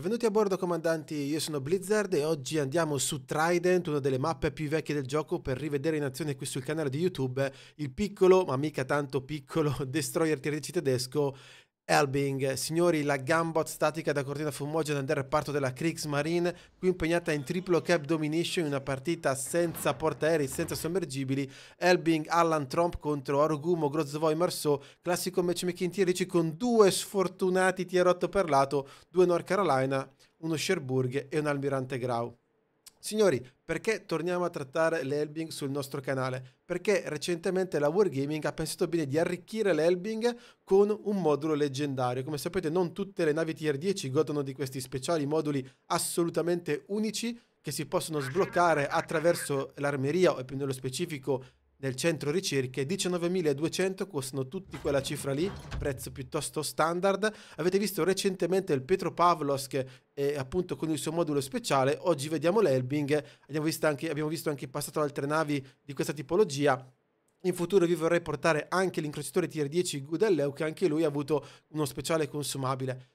Benvenuti a bordo comandanti, io sono Blizzard e oggi andiamo su Trident, una delle mappe più vecchie del gioco, per rivedere in azione qui sul canale di YouTube il piccolo, ma mica tanto piccolo, destroyer TRC tedesco Elbing, signori, la gambot statica da cortina fumogena del reparto della Kriegsmarine, qui impegnata in triplo cap domination in una partita senza portaerei, senza sommergibili. Elbing, Alan Trump contro Orogumo, Grozvoi, Marceau, classico match McIntyre con due sfortunati tier 8 per lato, due North Carolina, uno Sherburg e un Almirante Grau. Signori, perché torniamo a trattare l'Elbing sul nostro canale? Perché recentemente la Wargaming ha pensato bene di arricchire l'Elbing con un modulo leggendario. Come sapete non tutte le navi tier 10 godono di questi speciali moduli assolutamente unici che si possono sbloccare attraverso l'armeria o più nello specifico nel centro ricerche 19.200 costano tutti quella cifra lì prezzo piuttosto standard avete visto recentemente il Petro Pavlos che eh, appunto con il suo modulo speciale oggi vediamo l'Elbing abbiamo visto anche, abbiamo visto anche in passato altre navi di questa tipologia in futuro vi vorrei portare anche l'incrociatore tier 10 Gudelleu che anche lui ha avuto uno speciale consumabile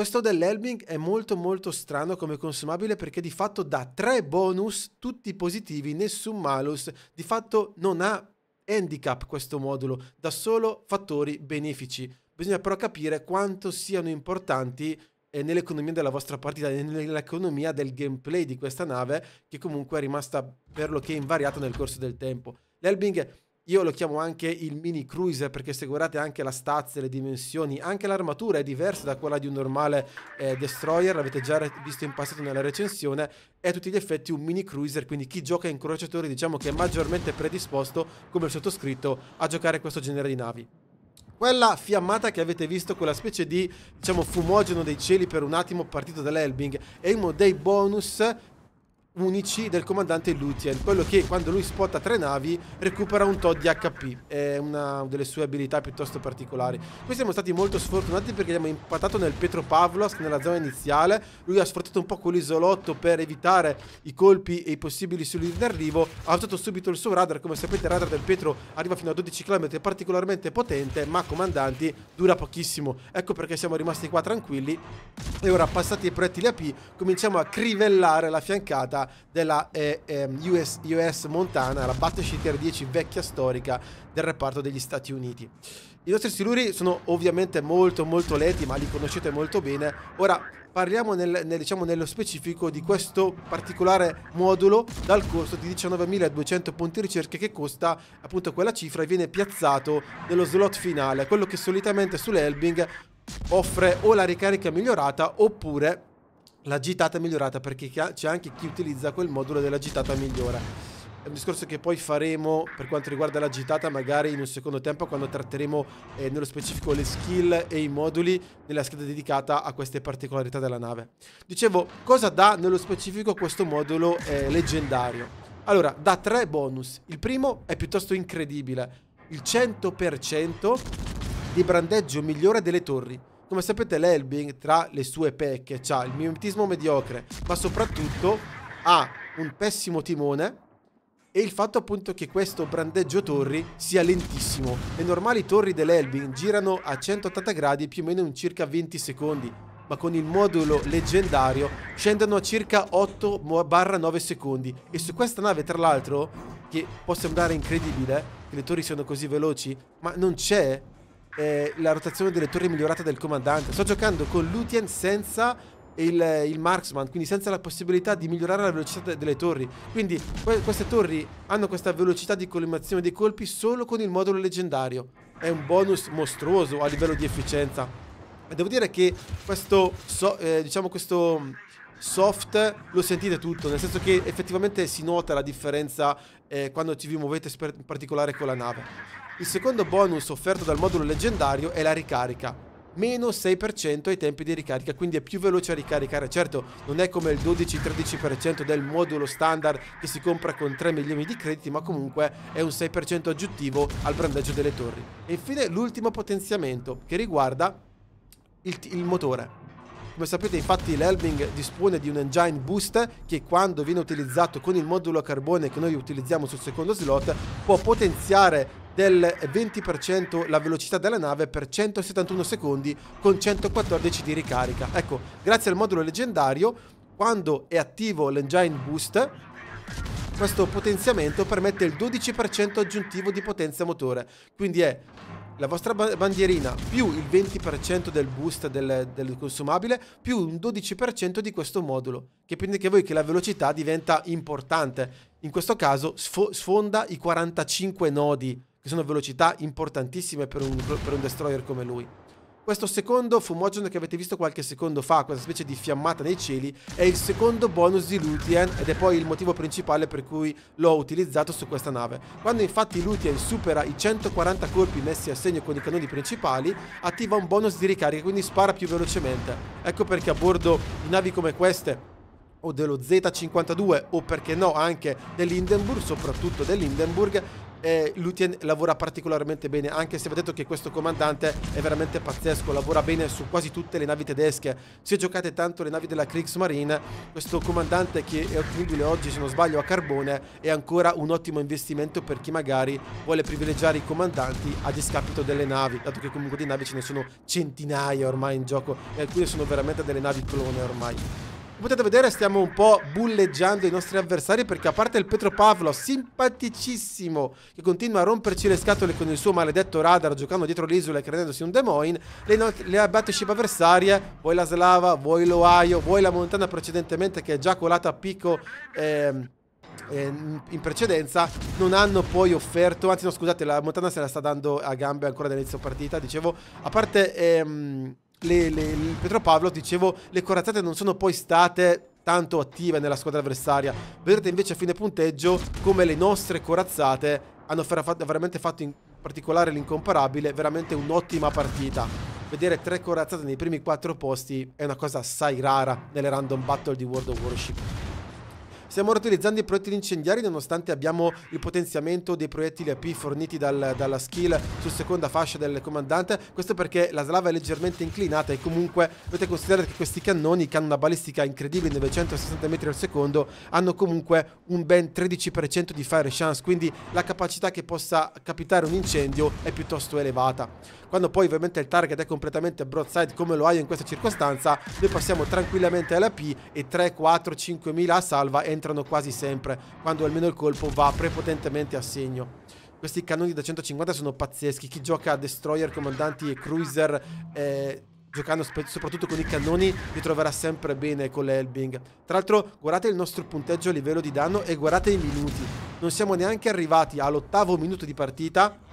questo dell'Elbing è molto molto strano come consumabile perché di fatto dà tre bonus, tutti positivi, nessun malus, di fatto non ha handicap questo modulo, dà solo fattori benefici. Bisogna però capire quanto siano importanti eh, nell'economia della vostra partita, nell'economia del gameplay di questa nave che comunque è rimasta per lo che invariata nel corso del tempo. L'Elbing io lo chiamo anche il mini cruiser perché se guardate anche la stazza, le dimensioni, anche l'armatura è diversa da quella di un normale eh, destroyer, l'avete già visto in passato nella recensione, è a tutti gli effetti un mini cruiser, quindi chi gioca in incrociatori diciamo che è maggiormente predisposto, come il sottoscritto, a giocare questo genere di navi quella fiammata che avete visto, quella specie di diciamo fumogeno dei cieli per un attimo partito dall'Elbing, è uno dei bonus unici del comandante Lutien, quello che quando lui spotta tre navi recupera un tot di HP, è una delle sue abilità piuttosto particolari. Qui siamo stati molto sfortunati perché abbiamo impattato nel Petro Pavlos nella zona iniziale, lui ha sfruttato un po' quell'isolotto per evitare i colpi e i possibili solidi d'arrivo, ha usato subito il suo radar, come sapete il radar del Petro arriva fino a 12 km, è particolarmente potente, ma comandanti dura pochissimo, ecco perché siamo rimasti qua tranquilli e ora passati i proiettili AP cominciamo a crivellare la fiancata questa della eh, eh, US, US, Montana, la Battleship 10 vecchia storica del reparto degli Stati Uniti. I nostri siluri sono ovviamente molto molto leti, ma li conoscete molto bene. Ora parliamo nel, nel, diciamo, nello specifico di questo particolare modulo dal costo di 19.200 punti ricerche che costa appunto quella cifra e viene piazzato nello slot finale, quello che solitamente sull'Elbing offre o la ricarica migliorata oppure la gittata migliorata perché c'è anche chi utilizza quel modulo della gittata migliora. È un discorso che poi faremo per quanto riguarda la gittata magari in un secondo tempo quando tratteremo eh, nello specifico le skill e i moduli nella scheda dedicata a queste particolarità della nave. Dicevo, cosa dà nello specifico questo modulo eh, leggendario? Allora, dà tre bonus. Il primo è piuttosto incredibile. Il 100% di brandeggio migliore delle torri. Come sapete l'Elbing tra le sue pecche ha il mimetismo mediocre, ma soprattutto ha un pessimo timone e il fatto appunto che questo brandeggio torri sia lentissimo. Le normali torri dell'Elbing girano a 180 gradi più o meno in circa 20 secondi, ma con il modulo leggendario scendono a circa 8-9 secondi e su questa nave tra l'altro, che può sembrare incredibile che le torri siano così veloci, ma non c'è eh, la rotazione delle torri migliorata del comandante. Sto giocando con Lutien senza il, il, marksman, quindi senza la possibilità di migliorare la velocità delle torri. Quindi que queste torri hanno questa velocità di collimazione dei colpi solo con il modulo leggendario. È un bonus mostruoso a livello di efficienza. E devo dire che questo, so, eh, diciamo questo soft lo sentite tutto, nel senso che effettivamente si nota la differenza eh, quando ci vi muovete in particolare con la nave. Il secondo bonus offerto dal modulo leggendario è la ricarica, meno 6% ai tempi di ricarica, quindi è più veloce a ricaricare. Certo, non è come il 12-13% del modulo standard che si compra con 3 milioni di crediti, ma comunque è un 6% aggiuntivo al brandeggio delle torri. E infine l'ultimo potenziamento che riguarda il, il motore. Come sapete infatti l'Elbing dispone di un engine boost che quando viene utilizzato con il modulo a carbone che noi utilizziamo sul secondo slot può potenziare del 20% la velocità della nave per 171 secondi con 114 di ricarica. Ecco, grazie al modulo leggendario, quando è attivo l'engine boost, questo potenziamento permette il 12% aggiuntivo di potenza motore, quindi è la vostra bandierina più il 20% del boost del, del, consumabile più un 12% di questo modulo. Che Capite che voi che la velocità diventa importante, in questo caso sfo- sfonda i 45 nodi che sono velocità importantissime per un, per un destroyer come lui. Questo secondo fumogen che avete visto qualche secondo fa, questa specie di fiammata nei cieli, è il secondo bonus di Lutien ed è poi il motivo principale per cui l'ho utilizzato su questa nave. Quando infatti Lutien supera i 140 colpi messi a segno con i cannoni principali, attiva un bonus di ricarica, quindi spara più velocemente. Ecco perché a bordo di navi come queste o dello Z52 o perché no anche dell'Hindenburg, soprattutto dell'Hindenburg, eh, Lutien lavora particolarmente bene, anche se va detto che questo comandante è veramente pazzesco, lavora bene su quasi tutte le navi tedesche. Se giocate tanto le navi della Kriegsmarine, questo comandante che è ottenibile oggi, se non sbaglio, a carbone, è ancora un ottimo investimento per chi magari vuole privilegiare i comandanti a discapito delle navi, dato che comunque di navi ce ne sono centinaia ormai in gioco e alcune sono veramente delle navi clone ormai. Come potete vedere stiamo un po' bulleggiando i nostri avversari perché a parte il Petro Pavlo, simpaticissimo, che continua a romperci le scatole con il suo maledetto radar giocando dietro l'isola e credendosi un Des le, no- le battleship avversarie, vuoi la Slava, vuoi l'Ohio, vuoi la Montana precedentemente che è già colata a picco... Ehm, ehm, in precedenza non hanno poi offerto anzi no scusate la Montana se la sta dando a gambe ancora dall'inizio partita dicevo a parte ehm, le, le, il Petropavlo, dicevo, le corazzate non sono poi state tanto attive nella squadra avversaria. Vedrete invece a fine punteggio come le nostre corazzate hanno veramente fatto in particolare l'incomparabile, veramente un'ottima partita. Vedere tre corazzate nei primi quattro posti è una cosa assai rara nelle random battle di World of Warship. Stiamo utilizzando i proiettili incendiari nonostante abbiamo il potenziamento dei proiettili AP forniti dal, dalla skill su seconda fascia del comandante. Questo perché la slava è leggermente inclinata e comunque dovete considerare che questi cannoni che hanno una balistica incredibile 960 metri al secondo hanno comunque un ben 13% di fire chance, quindi la capacità che possa capitare un incendio è piuttosto elevata. Quando poi ovviamente il target è completamente broadside come lo ha in questa circostanza, noi passiamo tranquillamente alla P e 3, 4, 5 mila a salva e entrano quasi sempre quando almeno il colpo va prepotentemente a segno. Questi cannoni da 150 sono pazzeschi. Chi gioca a Destroyer, Comandanti e Cruiser, eh, giocando soprattutto con i cannoni, li troverà sempre bene con l'Elbing. Tra l'altro, guardate il nostro punteggio a livello di danno e guardate i minuti. Non siamo neanche arrivati all'ottavo minuto di partita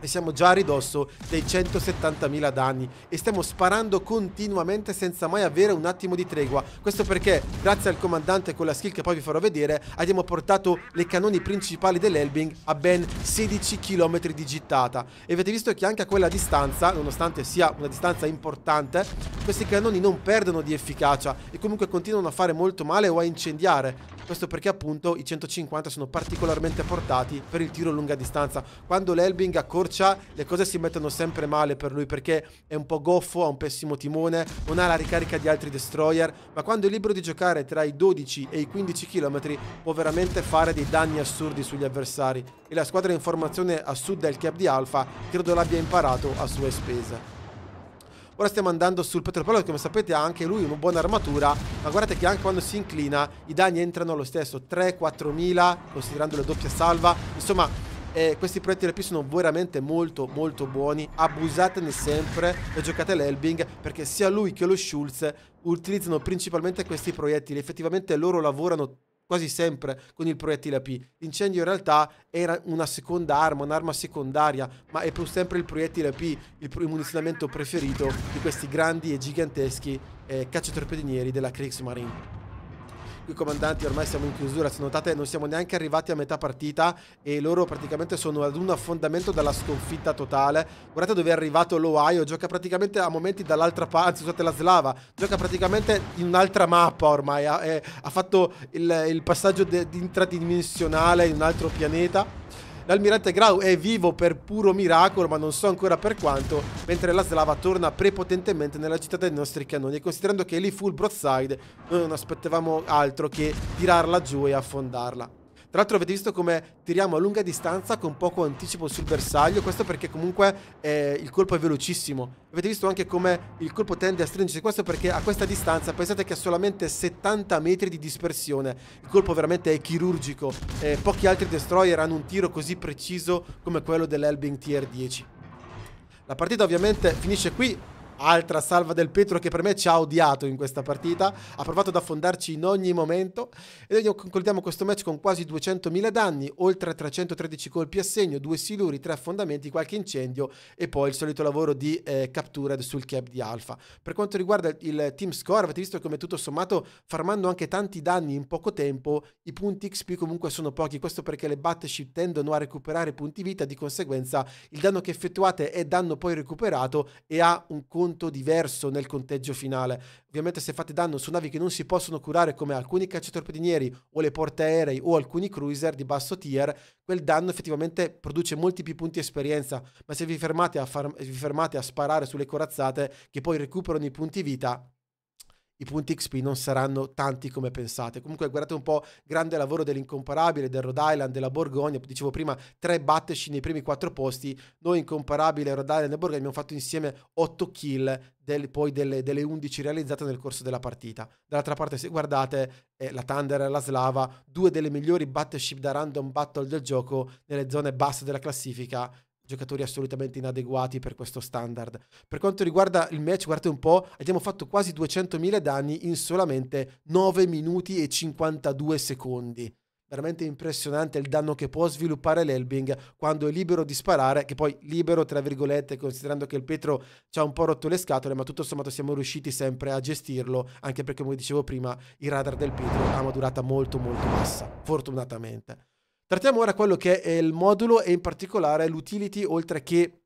e siamo già a ridosso dei 170.000 danni e stiamo sparando continuamente senza mai avere un attimo di tregua. Questo perché grazie al comandante con la skill che poi vi farò vedere abbiamo portato le canoni principali dell'Elbing a ben 16 km di gittata e avete visto che anche a quella distanza, nonostante sia una distanza importante, questi canoni non perdono di efficacia e comunque continuano a fare molto male o a incendiare questo perché appunto i 150 sono particolarmente portati per il tiro a lunga distanza. Quando l'Elbing accorcia le cose si mettono sempre male per lui perché è un po' goffo, ha un pessimo timone, non ha la ricarica di altri destroyer, ma quando è libero di giocare tra i 12 e i 15 km può veramente fare dei danni assurdi sugli avversari e la squadra in formazione a sud del cap di Alfa credo l'abbia imparato a sue spese. Ora stiamo andando sul Petropello, come sapete anche lui una buona armatura, ma guardate che anche quando si inclina i danni entrano lo stesso, 3-4 mila, considerando la doppia salva. Insomma, eh, questi proiettili P sono veramente molto molto buoni, abusatene sempre e giocate l'Elbing perché sia lui che lo Schulz utilizzano principalmente questi proiettili, effettivamente loro lavorano quasi sempre con il proiettile P. L'incendio in realtà era una seconda arma, un'arma secondaria, ma è pur sempre il proiettile P, il, munizionamento preferito di questi grandi e giganteschi eh, cacciatorpedinieri della Kriegsmarine qui comandanti ormai siamo in chiusura, se notate non siamo neanche arrivati a metà partita e loro praticamente sono ad un affondamento dalla sconfitta totale. Guardate dove è arrivato l'Ohio, gioca praticamente a momenti dall'altra parte, anzi scusate la Slava, gioca praticamente in un'altra mappa ormai, ha, eh, ha fatto il, il passaggio intradimensionale in un altro pianeta. L'almirante Grau è vivo per puro miracolo, ma non so ancora per quanto, mentre la Slava torna prepotentemente nella città dei nostri cannoni. E considerando che lì fu il broadside, noi non aspettavamo altro che tirarla giù e affondarla. Tra l'altro avete visto come tiriamo a lunga distanza con poco anticipo sul bersaglio, questo perché comunque eh, il colpo è velocissimo. Avete visto anche come il colpo tende a stringersi, questo perché a questa distanza pensate che ha solamente 70 metri di dispersione. Il colpo veramente è chirurgico, eh, pochi altri destroyer hanno un tiro così preciso come quello dell'Elbing Tier 10. La partita ovviamente finisce qui, altra salva del Petro che per me ci ha odiato in questa partita, ha provato ad affondarci in ogni momento e noi concludiamo questo match con quasi 200.000 danni, oltre a 313 colpi a segno, due siluri, tre affondamenti, qualche incendio e poi il solito lavoro di eh, captura sul cap di Alfa. Per quanto riguarda il team score, avete visto come tutto sommato farmando anche tanti danni in poco tempo, i punti XP comunque sono pochi, questo perché le battleship tendono a recuperare punti vita, di conseguenza il danno che effettuate è danno poi recuperato e ha un conto conto diverso nel conteggio finale. Ovviamente se fate danno su navi che non si possono curare come alcuni cacciatorpedinieri o le portaerei o alcuni cruiser di basso tier, quel danno effettivamente produce molti più punti esperienza, ma se vi fermate a, far, vi fermate a sparare sulle corazzate che poi recuperano i punti vita, i punti XP non saranno tanti come pensate. Comunque guardate un po', grande lavoro dell'incomparabile, del Rhode Island, della Borgogna, dicevo prima tre battesci nei primi quattro posti, noi incomparabile Rhode Island e Borgogna abbiamo fatto insieme otto kill, del, poi delle, delle, 11 realizzate nel corso della partita. Dall'altra parte se guardate eh, la Thunder e la Slava, due delle migliori battleship da random battle del gioco nelle zone basse della classifica, giocatori assolutamente inadeguati per questo standard. Per quanto riguarda il match, guardate un po', abbiamo fatto quasi 200.000 danni in solamente 9 minuti e 52 secondi. Veramente impressionante il danno che può sviluppare l'Elbing quando è libero di sparare, che poi libero tra virgolette, considerando che il Petro ci ha un po' rotto le scatole, ma tutto sommato siamo riusciti sempre a gestirlo, anche perché come dicevo prima, il radar del Petro ha una durata molto molto bassa, fortunatamente. Trattiamo ora quello che è il modulo e in particolare l'utility oltre che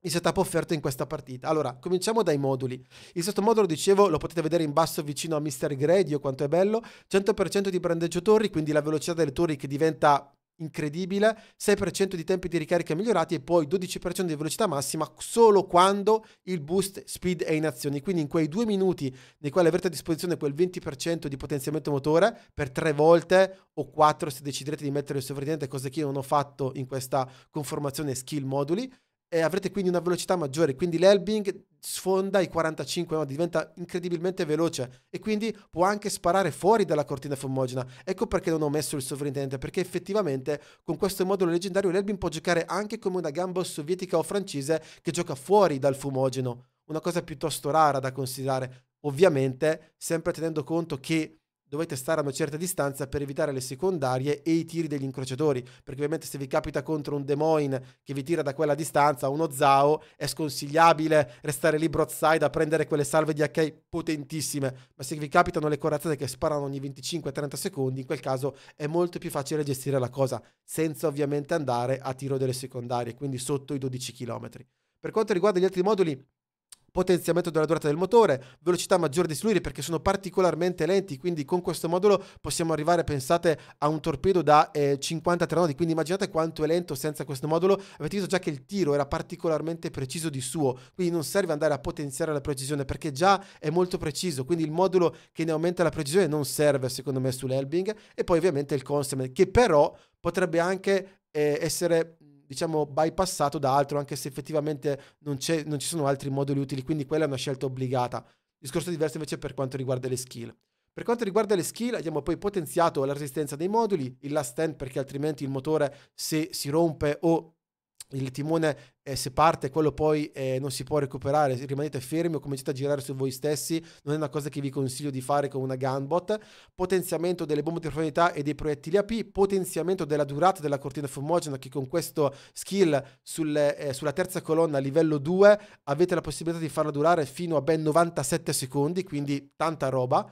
il setup offerto in questa partita. Allora, cominciamo dai moduli. Il sesto modulo, dicevo, lo potete vedere in basso vicino a Mr. Gredio, quanto è bello. 100% di brandeggio torri, quindi la velocità delle torri che diventa incredibile, 6% di tempi di ricarica migliorati e poi 12% di velocità massima solo quando il boost speed è in azione. Quindi in quei due minuti nei quali avrete a disposizione quel 20% di potenziamento motore per tre volte o quattro se deciderete di mettere il sovraintendente, cosa che io non ho fatto in questa conformazione skill moduli, e avrete quindi una velocità maggiore. Quindi l'elbing sfonda i 45, no? diventa incredibilmente veloce e quindi può anche sparare fuori dalla cortina fumogena. Ecco perché non ho messo il sovrintendente, perché effettivamente con questo modulo leggendario l'Elbin può giocare anche come una gamba sovietica o francese che gioca fuori dal fumogeno. Una cosa piuttosto rara da considerare, ovviamente sempre tenendo conto che dovete stare a una certa distanza per evitare le secondarie e i tiri degli incrociatori, perché ovviamente se vi capita contro un Des Moines che vi tira da quella distanza, uno Zao, è sconsigliabile restare lì broadside a prendere quelle salve di HK potentissime, ma se vi capitano le corazzate che sparano ogni 25-30 secondi, in quel caso è molto più facile gestire la cosa, senza ovviamente andare a tiro delle secondarie, quindi sotto i 12 km. Per quanto riguarda gli altri moduli, potenziamento della durata del motore, velocità maggiore di fluidi perché sono particolarmente lenti, quindi con questo modulo possiamo arrivare, pensate, a un torpedo da eh, 53 nodi, quindi immaginate quanto è lento senza questo modulo, avete visto già che il tiro era particolarmente preciso di suo, quindi non serve andare a potenziare la precisione perché già è molto preciso, quindi il modulo che ne aumenta la precisione non serve secondo me sull'Elbing e poi ovviamente il Constament che però potrebbe anche eh, essere diciamo, bypassato da altro, anche se effettivamente non, non ci sono altri moduli utili, quindi quella è una scelta obbligata. Discorso diverso invece per quanto riguarda le skill. Per quanto riguarda le skill, abbiamo poi potenziato la resistenza dei moduli, il last stand perché altrimenti il motore se si rompe o il timone eh, se parte, quello poi eh, non si può recuperare, rimanete fermi o cominciate a girare su voi stessi, non è una cosa che vi consiglio di fare con una gunbot. Potenziamento delle bombe di profondità e dei proiettili AP, potenziamento della durata della cortina fumogena che con questo skill sul, eh, sulla terza colonna a livello 2 avete la possibilità di farla durare fino a ben 97 secondi, quindi tanta roba.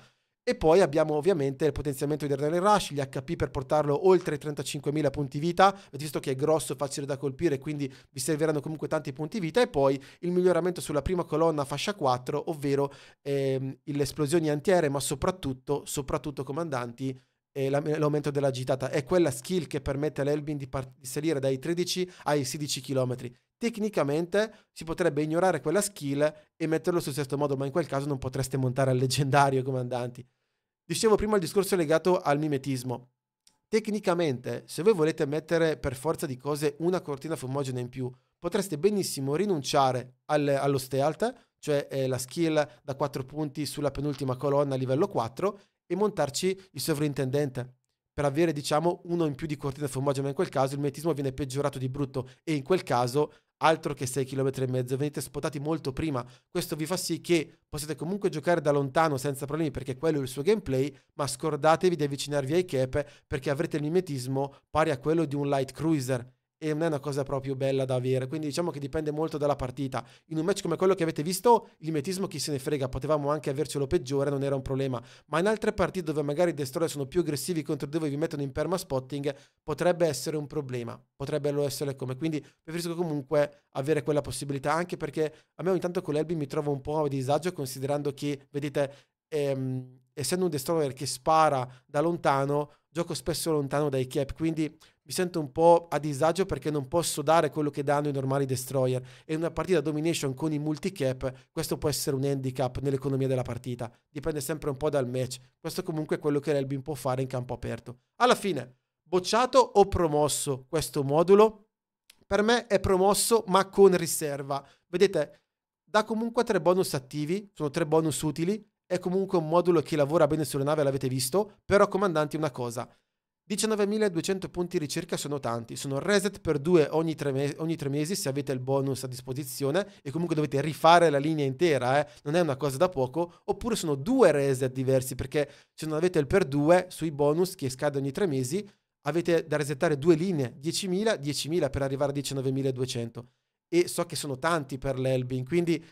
E poi abbiamo ovviamente il potenziamento di Adrenaline Rush, gli HP per portarlo oltre 35.000 punti vita, avete visto che è grosso, facile da colpire, quindi vi serviranno comunque tanti punti vita, e poi il miglioramento sulla prima colonna fascia 4, ovvero ehm, le esplosioni antiere, ma soprattutto, soprattutto comandanti, eh, l'aumento della gitata. È quella skill che permette all'Elbin di, part- di salire dai 13 ai 16 km. Tecnicamente si potrebbe ignorare quella skill e metterlo sul sesto modo, ma in quel caso non potreste montare al leggendario comandanti. Dicevo prima il discorso legato al mimetismo. Tecnicamente, se voi volete mettere per forza di cose una cortina fumogena in più, potreste benissimo rinunciare al, allo stealth, cioè eh, la skill da 4 punti sulla penultima colonna a livello 4, e montarci il sovrintendente per avere diciamo uno in più di cortina fumogena in quel caso il mimetismo viene peggiorato di brutto e in quel caso altro che 6 km e mezzo, venite spotati molto prima. Questo vi fa sì che possiate comunque giocare da lontano senza problemi perché quello è il suo gameplay, ma scordatevi di avvicinarvi ai cap perché avrete il mimetismo pari a quello di un light cruiser e non è una cosa proprio bella da avere. Quindi diciamo che dipende molto dalla partita. In un match come quello che avete visto, il metismo chi se ne frega, potevamo anche avercelo peggiore, non era un problema. Ma in altre partite dove magari i destroyer sono più aggressivi contro di voi e vi mettono in perma spotting, potrebbe essere un problema. Potrebbero essere come. Quindi preferisco comunque avere quella possibilità, anche perché a me ogni tanto con l'Elbi mi trovo un po' a disagio, considerando che, vedete, ehm, essendo un destroyer che spara da lontano, gioco spesso lontano dai cap, quindi mi sento un po' a disagio perché non posso dare quello che danno i normali destroyer e in una partita domination con i multicap questo può essere un handicap nell'economia della partita, dipende sempre un po' dal match, questo comunque è quello che l'Elbin può fare in campo aperto. Alla fine, bocciato o promosso questo modulo? Per me è promosso ma con riserva, vedete dà comunque tre bonus attivi, sono tre bonus utili è comunque un modulo che lavora bene sulle navi, l'avete visto, però comandanti una cosa. 19.200 punti ricerca sono tanti, sono reset per due ogni tre, mesi, ogni tre, mesi se avete il bonus a disposizione e comunque dovete rifare la linea intera, eh? non è una cosa da poco, oppure sono due reset diversi perché se non avete il per due sui bonus che scade ogni tre mesi avete da resettare due linee, 10.000, 10.000 per arrivare a 19.200 e so che sono tanti per l'Elbin, quindi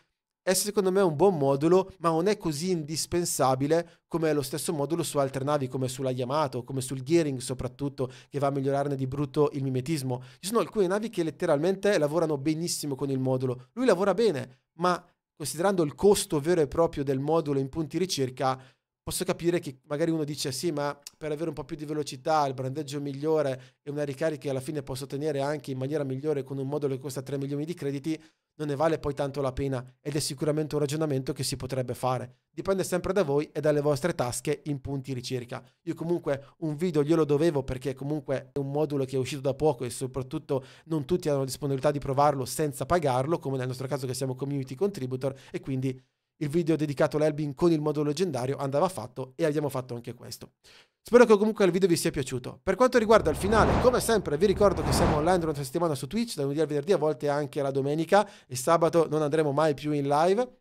è secondo me un buon modulo, ma non è così indispensabile come lo stesso modulo su altre navi, come sulla Yamato, come sul Gearing soprattutto, che va a migliorarne di brutto il mimetismo. Ci sono alcune navi che letteralmente lavorano benissimo con il modulo. Lui lavora bene, ma considerando il costo vero e proprio del modulo in punti ricerca, posso capire che magari uno dice sì, ma per avere un po' più di velocità, il brandeggio migliore e una ricarica che alla fine posso ottenere anche in maniera migliore con un modulo che costa 3 milioni di crediti, non ne vale poi tanto la pena ed è sicuramente un ragionamento che si potrebbe fare. Dipende sempre da voi e dalle vostre tasche in punti ricerca. Io comunque un video glielo dovevo perché comunque è un modulo che è uscito da poco e soprattutto non tutti hanno la disponibilità di provarlo senza pagarlo, come nel nostro caso che siamo community contributor e quindi il video dedicato all'Elbin con il modo leggendario andava fatto e abbiamo fatto anche questo. Spero che comunque il video vi sia piaciuto. Per quanto riguarda il finale, come sempre vi ricordo che siamo online durante la settimana su Twitch, da lunedì al venerdì, a volte anche la domenica e sabato non andremo mai più in live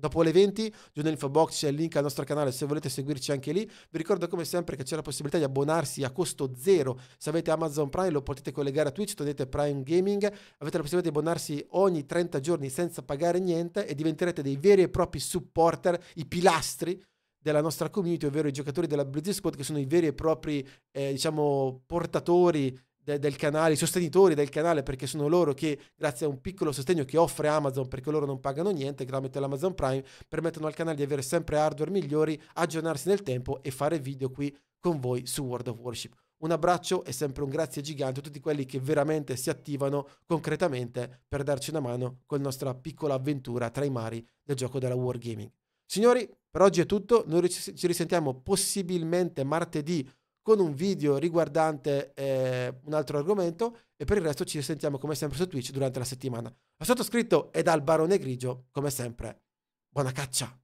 Dopo le 20 giù nell'info box c'è il link al nostro canale se volete seguirci anche lì. Vi ricordo come sempre che c'è la possibilità di abbonarsi a costo zero. Se avete Amazon Prime lo potete collegare a Twitch, togliete Prime Gaming, avete la possibilità di abbonarsi ogni 30 giorni senza pagare niente e diventerete dei veri e propri supporter, i pilastri della nostra community, ovvero i giocatori della Blizzard Squad che sono i veri e propri eh, diciamo portatori de- del canale, i sostenitori del canale, perché sono loro che, grazie a un piccolo sostegno che offre Amazon, perché loro non pagano niente tramite l'Amazon Prime, permettono al canale di avere sempre hardware migliori, aggiornarsi nel tempo e fare video qui con voi su World of Worship. Un abbraccio e sempre un grazie gigante a tutti quelli che veramente si attivano concretamente per darci una mano con la nostra piccola avventura tra i mari del gioco della Wargaming. Signori, per oggi è tutto, noi ci risentiamo possibilmente martedì con un video riguardante eh, un altro argomento e per il resto ci sentiamo come sempre su Twitch durante la settimana. La sottoscritto è dal Barone Grigio, come sempre. Buona caccia!